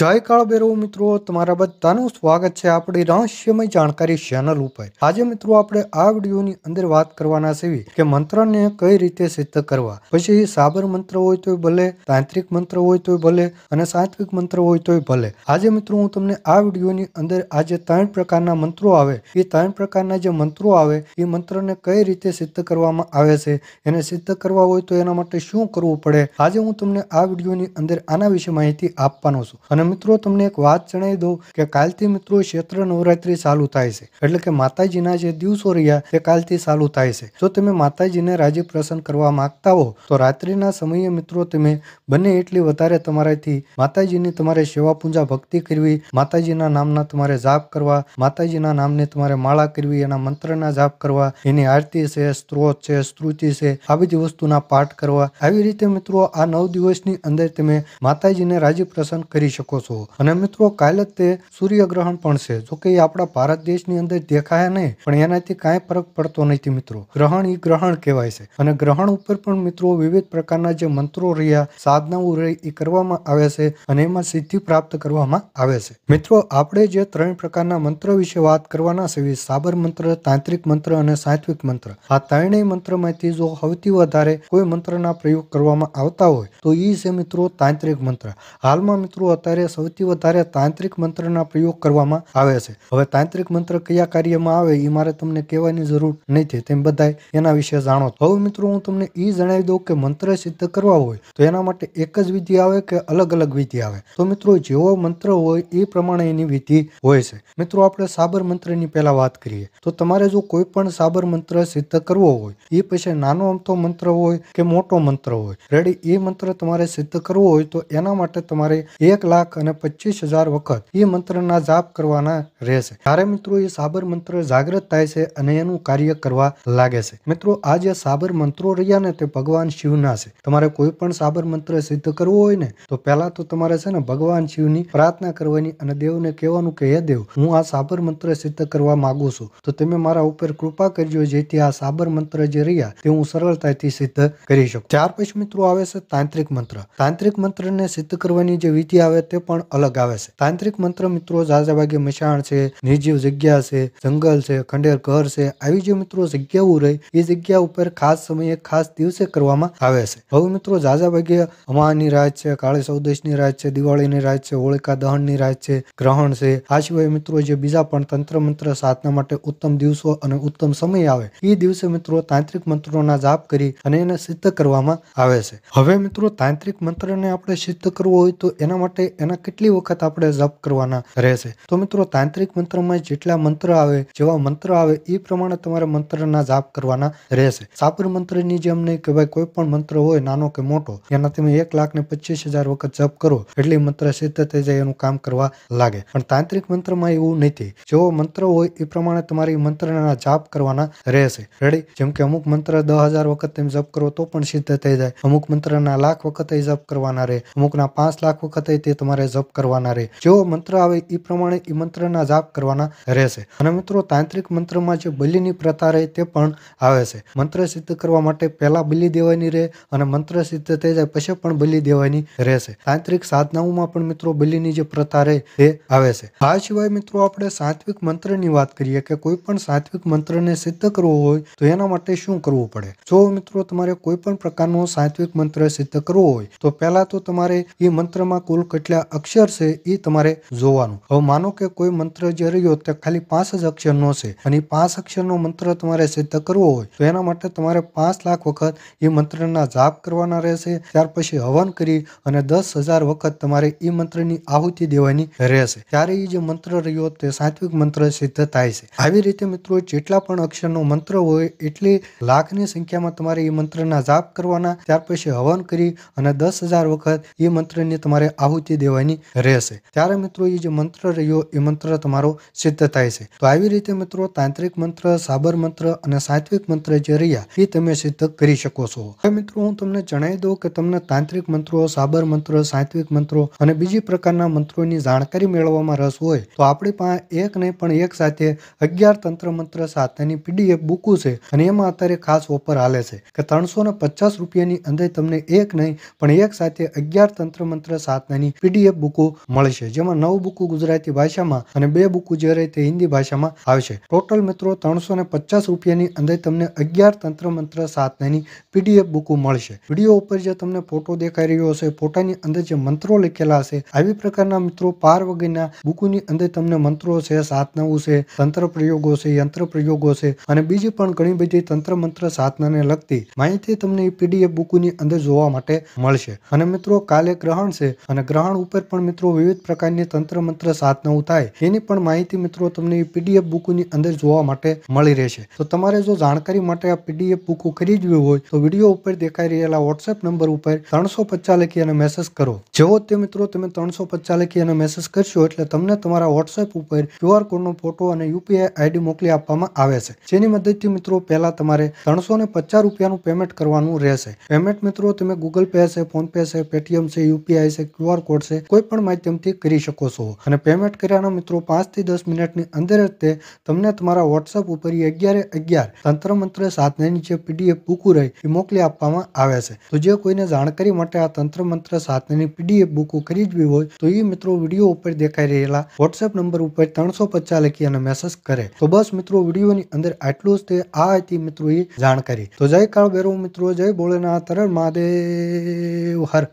જય કાળભેરવ મિત્રો તમારા બધાનું સ્વાગત છે આપણી રહસ્યમય જાણકારી ચેનલ ઉપર આજે મિત્રો આપણે આ વિડીયોની અંદર વાત કરવાના છીએ કે મંત્રને કઈ રીતે સિદ્ધ કરવા પછી સાબર મંત્ર હોય તોય ભલે તાંત્રિક મંત્ર હોય તોય ભલે અને સાત્વિક મંત્ર હોય તોય ભલે આજે મિત્રો હું તમને આ વિડીયોની અંદર આજે ત્રણ પ્રકારના મંત્રો આવે એ ત્રણ પ્રકારના જે મંત્રો આવે એ મંત્રને કઈ રીતે સિદ્ધ કરવામાં આવે છે એને સિદ્ધ કરવા હોય તો એના માટે શું કરવું પડે આજે હું તમને આ વિડીયોની અંદર આના વિશે માહિતી આપવાનો છું અને મિત્રો તમને એક વાત જણાવી દઉં કે કાલથી મિત્રો ક્ષેત્ર નવરાત્રી ચાલુ થાય છે એટલે કે માતાજીના જે દિવસો રહ્યા તે કાલથી ચાલુ થાય છે જો તમે માતાજીને રાજી પ્રસન્ન કરવા માંગતા હો તો રાત્રિના સમયે મિત્રો તમે બને એટલી વધારે તમારાથી માતાજીની તમારે સેવા પૂજા ભક્તિ કરવી માતાજીના નામના તમારે જાપ કરવા માતાજીના નામને તમારે માળા કરવી એના મંત્રના જાપ કરવા એની આરતી છે સ્ત્રોત છે સ્તુતિ છે આવી બધી વસ્તુના પાઠ કરવા આવી રીતે મિત્રો આ નવ દિવસની અંદર તમે માતાજીને રાજી પ્રસન્ન કરી શકો છો અને મિત્રો કાલે તે સૂર્યગ્રહણ પણ છે જોકે એ આપણા ભારત દેશની અંદર દેખાય નહીં પણ એનાથી કાંઈ ફરક પડતો નથી મિત્રો ગ્રહણ એ ગ્રહણ કહેવાય છે અને ગ્રહણ ઉપર પણ મિત્રો વિવિધ પ્રકારના જે મંત્રો રહ્યા સાધનાઓ રહી એ કરવામાં આવે છે અને એમાં સિદ્ધિ પ્રાપ્ત કરવામાં આવે છે મિત્રો આપણે જે ત્રણ પ્રકારના મંત્ર વિશે વાત કરવાના છે સાબર મંત્ર તાંત્રિક મંત્ર અને સાત્વિક મંત્ર આ ત્રણેય મંત્રમાંથી જો સૌથી વધારે કોઈ મંત્રના પ્રયોગ કરવામાં આવતા હોય તો એ છે મિત્રો તાંત્રિક મંત્ર હાલમાં મિત્રો અત્યારે ત્યારે સૌથી વધારે તાંત્રિક મંત્રના પ્રયોગ કરવામાં આવે છે હવે તાંત્રિક મંત્ર કયા કાર્યમાં આવે એ મારે તમને કહેવાની જરૂર નથી તેમ બધા એના વિશે જાણો હવે મિત્રો હું તમને એ જણાવી દઉં કે મંત્ર સિદ્ધ કરવા હોય તો એના માટે એક જ વિધિ આવે કે અલગ અલગ વિધિ આવે તો મિત્રો જેવો મંત્ર હોય એ પ્રમાણે એની વિધિ હોય છે મિત્રો આપણે સાબર મંત્રની પહેલા વાત કરીએ તો તમારે જો કોઈ પણ સાબર મંત્ર સિદ્ધ કરવો હોય એ પછી નાનો અમથો મંત્ર હોય કે મોટો મંત્ર હોય રેડી એ મંત્ર તમારે સિદ્ધ કરવો હોય તો એના માટે તમારે એક લાખ લાખ અને પચીસ હજાર વખત એ મંત્રના જાપ કરવાના રહેશે ત્યારે મિત્રો એ સાબર મંત્ર જાગૃત થાય છે અને એનું કાર્ય કરવા લાગે છે મિત્રો આ જે સાબર મંત્રો રહ્યા ને તે ભગવાન શિવના છે તમારે કોઈ પણ સાબર મંત્ર સિદ્ધ કરવો હોય ને તો પહેલા તો તમારે છે ને ભગવાન શિવની પ્રાર્થના કરવાની અને દેવને કહેવાનું કે હે દેવ હું આ સાબર મંત્ર સિદ્ધ કરવા માંગુ છું તો તમે મારા ઉપર કૃપા કરજો જેથી આ સાબર મંત્ર જે રહ્યા તે હું સરળતાથી સિદ્ધ કરી શકું ત્યાર પછી મિત્રો આવે છે તાંત્રિક મંત્ર તાંત્રિક મંત્રને સિદ્ધ કરવાની જે વિધિ આવે તે મંત્ર પણ અલગ આવે છે તાંત્રિક મંત્ર મિત્રો ઝાઝાભાગે મિશાણ છે નિર્જીવ જગ્યા છે જંગલ છે ખંડેર ઘર છે આવી જે મિત્રો જગ્યાઓ રહી એ જગ્યા ઉપર ખાસ સમયે ખાસ દિવસે કરવામાં આવે છે હવે મિત્રો ઝાઝાભાગે અમાની રાત છે કાળી સૌદેશની રાત છે દિવાળીની રાત છે હોળિકા દહનની રાત છે ગ્રહણ છે આ સિવાય મિત્રો જે બીજા પણ તંત્ર મંત્ર સાધના માટે ઉત્તમ દિવસો અને ઉત્તમ સમય આવે એ દિવસે મિત્રો તાંત્રિક મંત્રોના જાપ કરી અને એને સિદ્ધ કરવામાં આવે છે હવે મિત્રો તાંત્રિક મંત્રને આપણે સિદ્ધ કરવો હોય તો એના માટે એના આના કેટલી વખત આપણે જપ કરવાના રહેશે તો મિત્રો તાંત્રિક મંત્રમાં જેટલા મંત્ર આવે જેવા મંત્ર આવે એ પ્રમાણે તમારે મંત્રના જાપ કરવાના રહેશે સાપર મંત્રની જેમ નહીં કે ભાઈ કોઈ પણ મંત્ર હોય નાનો કે મોટો એના તમે એક લાખ ને પચીસ હજાર વખત જપ કરો એટલે મંત્ર સિદ્ધ થઈ જાય એનું કામ કરવા લાગે પણ તાંત્રિક મંત્રમાં એવું નથી જેવો મંત્ર હોય એ પ્રમાણે તમારે મંત્રના જાપ કરવાના રહેશે રેડી જેમ કે અમુક મંત્ર દસ હજાર વખત તમે જપ કરો તો પણ સિદ્ધ થઈ જાય અમુક મંત્રના લાખ વખતે જપ કરવાના રહે અમુકના પાંચ લાખ વખતે તે તમારે તમારે જપ કરવાના રહે જેવો મંત્ર આવે એ પ્રમાણે એ મંત્રના જાપ કરવાના રહેશે અને મિત્રો તાંત્રિક મંત્રમાં જે બલિની પ્રથા રહે તે પણ આવે છે મંત્ર સિદ્ધ કરવા માટે પહેલા બલિ દેવાની રહે અને મંત્ર સિદ્ધ થઈ જાય પછી પણ બલિ દેવાની રહેશે તાંત્રિક સાધનાઓમાં પણ મિત્રો બલિની જે પ્રથા રહે તે આવે છે આ સિવાય મિત્રો આપણે સાત્વિક મંત્રની વાત કરીએ કે કોઈ પણ સાત્વિક મંત્રને સિદ્ધ કરવો હોય તો એના માટે શું કરવું પડે જો મિત્રો તમારે કોઈ પણ પ્રકારનો સાત્વિક મંત્ર સિદ્ધ કરવો હોય તો પહેલા તો તમારે એ મંત્રમાં કુલ કેટલા અક્ષર છે એ તમારે જોવાનું હવે માનો કે કોઈ મંત્ર જે રહ્યો તે ખાલી પાંચ જ અક્ષરનો છે અને પાંચ અક્ષરનો મંત્ર તમારે સિદ્ધ કરવો હોય તો એના માટે તમારે પાંચ લાખ વખત એ મંત્રના જાપ કરવાના રહેશે ત્યાર પછી હવન કરી અને દસ હજાર વખત તમારે એ મંત્રની આહુતિ દેવાની રહેશે ત્યારે એ જે મંત્ર રહ્યો તે સાત્વિક મંત્ર સિદ્ધ થાય છે આવી રીતે મિત્રો જેટલા પણ અક્ષરનો મંત્ર હોય એટલી લાખની સંખ્યામાં તમારે એ મંત્રના જાપ કરવાના ત્યાર પછી હવન કરી અને દસ હજાર વખત એ મંત્રની તમારે આહુતિ દેવાની કરવાની રહેશે ત્યારે મિત્રો એ જે મંત્ર રહ્યો એ મંત્ર તમારો સિદ્ધ થાય છે તો આવી રીતે મિત્રો તાંત્રિક મંત્ર સાબર મંત્ર અને સાત્વિક મંત્ર જે રહ્યા એ તમે સિદ્ધ કરી શકો છો મિત્રો હું તમને જણાવી દઉં કે તમને તાંત્રિક મંત્રો સાબર મંત્ર સાત્વિક મંત્રો અને બીજી પ્રકારના મંત્રોની જાણકારી મેળવવામાં રસ હોય તો આપણી પાસે એક નહીં પણ એક સાથે અગિયાર તંત્ર મંત્ર સાથેની પીડીએફ બુકું છે અને એમાં અત્યારે ખાસ ઓફર હાલે છે કે ત્રણસો ને પચાસ રૂપિયાની અંદર તમને એક નહીં પણ એક સાથે અગિયાર તંત્ર મંત્ર સાથેની પીડીએફ બે બુકો મળશે જેમાં નવ બુકો ગુજરાતી ભાષામાં અને બે બુકો જે રહે તે હિન્દી ભાષામાં આવશે ટોટલ મિત્રો ત્રણસો ને પચાસ રૂપિયાની અંદર તમને અગિયાર તંત્ર મંત્ર સાધનાની પીડીએફ બુકો મળશે વિડીયો ઉપર જે તમને ફોટો દેખાઈ રહ્યો હશે ફોટાની અંદર જે મંત્રો લખેલા હશે આવી પ્રકારના મિત્રો પાર વગરના બુકોની અંદર તમને મંત્રો છે સાધનાઓ છે તંત્ર પ્રયોગો છે યંત્ર પ્રયોગો છે અને બીજી પણ ઘણી બધી તંત્ર મંત્ર સાધનાને લગતી માહિતી તમને પીડીએફ બુકોની અંદર જોવા માટે મળશે અને મિત્રો કાલે ગ્રહણ છે અને ગ્રહણ ઉપર પણ મિત્રો વિવિધ પ્રકારની તંત્ર મંત્ર સાધનાઓ થાય એની પણ માહિતી મિત્રો તમને પીડીએફ બુકની અંદર જોવા માટે મળી રહેશે તો તમારે જો જાણકારી માટે આ પીડીએફ બુકો ખરીદવી હોય તો વિડીયો ઉપર દેખાઈ રહેલા વોટ્સએપ નંબર ઉપર ત્રણસો પચાસ લખી અને મેસેજ કરો જેવો તે મિત્રો તમે ત્રણસો પચાસ લખી અને મેસેજ કરશો એટલે તમને તમારા વોટ્સએપ ઉપર ક્યુઆર કોડનો ફોટો અને યુપીઆઈ આઈડી મોકલી આપવામાં આવે છે જેની મદદથી મિત્રો પહેલા તમારે ત્રણસો ને પચાસ રૂપિયાનું પેમેન્ટ કરવાનું રહેશે પેમેન્ટ મિત્રો તમે ગૂગલ પે છે ફોનપે છે પેટીએમ છે યુપીઆઈ છે ક્યુઆર કોડ છે કોઈ પણ માધ્યમથી કરી શકો છો અને પેમેન્ટ કર્યાના મિત્રો પાંચથી દસ મિનિટની અંદર જ તે તમને તમારા વોટ્સઅપ ઉપર અગિયારે અગિયાર તંત્ર મંત્ર સાધનાની જે પીડીએફ બુકું રહી એ મોકલી આપવામાં આવે છે તો જે કોઈને જાણકારી માટે આ તંત્ર મંત્ર સાધનાની પીડીએફ બુકું ખરીદવી હોય તો એ મિત્રો વિડીયો ઉપર દેખાઈ રહેલા વોટ્સએપ નંબર ઉપર ત્રણસો પચાસ લખી અને મેસેજ કરે તો બસ મિત્રો વિડીયોની અંદર આટલું જ તે આ હતી મિત્રો એ જાણકારી તો જય કાળ ભૈરવ મિત્રો જય ભોળેનાથ તરણ મહાદેવ હર